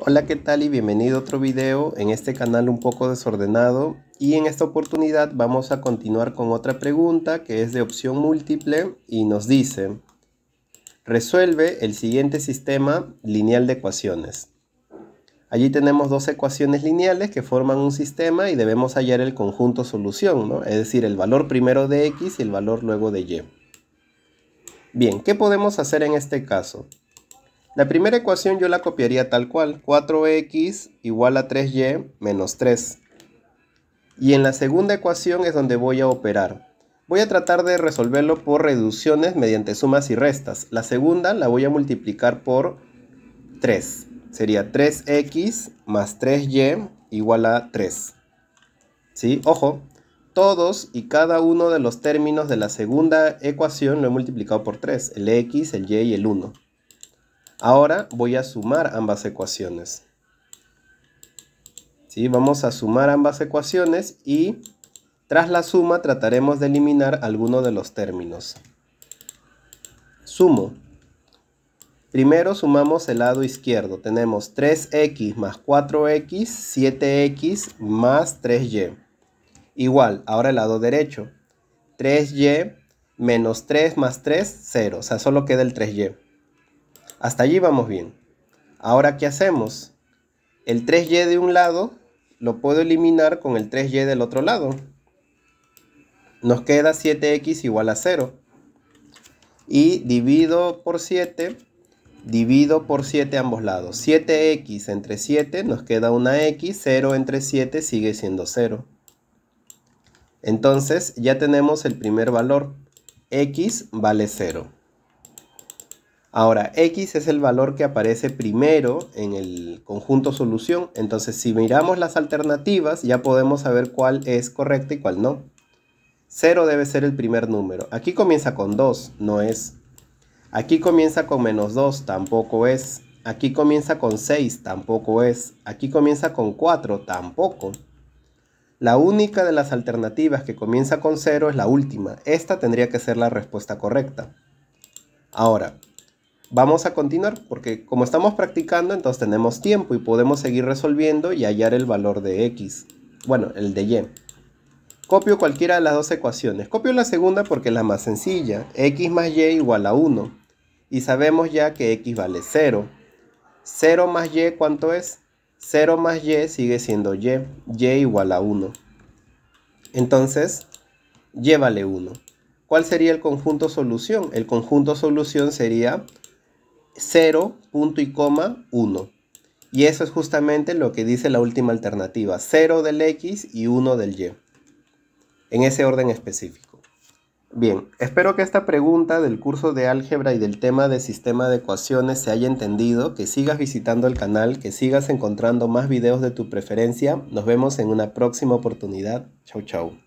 Hola qué tal y bienvenido a otro video en este canal un poco desordenado y en esta oportunidad vamos a continuar con otra pregunta que es de opción múltiple y nos dice resuelve el siguiente sistema lineal de ecuaciones allí tenemos dos ecuaciones lineales que forman un sistema y debemos hallar el conjunto solución es decir el valor primero de x y el valor luego de y bien, ¿qué podemos hacer en este caso? La primera ecuación yo la copiaría tal cual, 4x igual a 3y menos 3. Y en la segunda ecuación es donde voy a operar. Voy a tratar de resolverlo por reducciones mediante sumas y restas. La segunda la voy a multiplicar por 3. Sería 3x más 3y igual a 3. ¿Sí? Ojo, todos y cada uno de los términos de la segunda ecuación lo he multiplicado por 3. El x, el y y el 1. Ahora voy a sumar ambas ecuaciones. Vamos a sumar ambas ecuaciones y tras la suma trataremos de eliminar alguno de los términos. Sumo. Primero sumamos el lado izquierdo. Tenemos 3x más 4x, 7x más 3y. Igual, ahora el lado derecho. 3y menos 3 más 3, 0. O sea, solo queda el 3y. Hasta allí vamos bien. Ahora, ¿qué hacemos? El 3y de un lado lo puedo eliminar con el 3y del otro lado. Nos queda 7x igual a 0. Y divido por 7, divido por 7 ambos lados. 7x entre 7 nos queda una x, 0 entre 7 sigue siendo 0. Entonces ya tenemos el primer valor, x vale 0. Ahora, x es el valor que aparece primero en el conjunto solución. Entonces, si miramos las alternativas, ya podemos saber cuál es correcta y cuál no. 0 debe ser el primer número. Aquí comienza con 2, no es. Aquí comienza con menos 2, tampoco es. Aquí comienza con 6, tampoco es. Aquí comienza con 4, tampoco. La única de las alternativas que comienza con 0 es la última. Esta tendría que ser la respuesta correcta. Ahora, vamos a continuar porque como estamos practicando, entonces tenemos tiempo y podemos seguir resolviendo y hallar el valor de x. Bueno, el de y. Copio cualquiera de las dos ecuaciones. Copio la segunda porque es la más sencilla. x más y igual a 1. Y sabemos ya que x vale 0. 0 más y, ¿cuánto es? 0 más y sigue siendo y. y igual a 1. Entonces, y vale 1. ¿Cuál sería el conjunto solución? El conjunto solución sería 0, punto y coma 1. Y eso es justamente lo que dice la última alternativa, 0 del X y 1 del Y, en ese orden específico. Bien, espero que esta pregunta del curso de álgebra y del tema de sistema de ecuaciones se haya entendido, que sigas visitando el canal, que sigas encontrando más videos de tu preferencia. Nos vemos en una próxima oportunidad. Chau chau.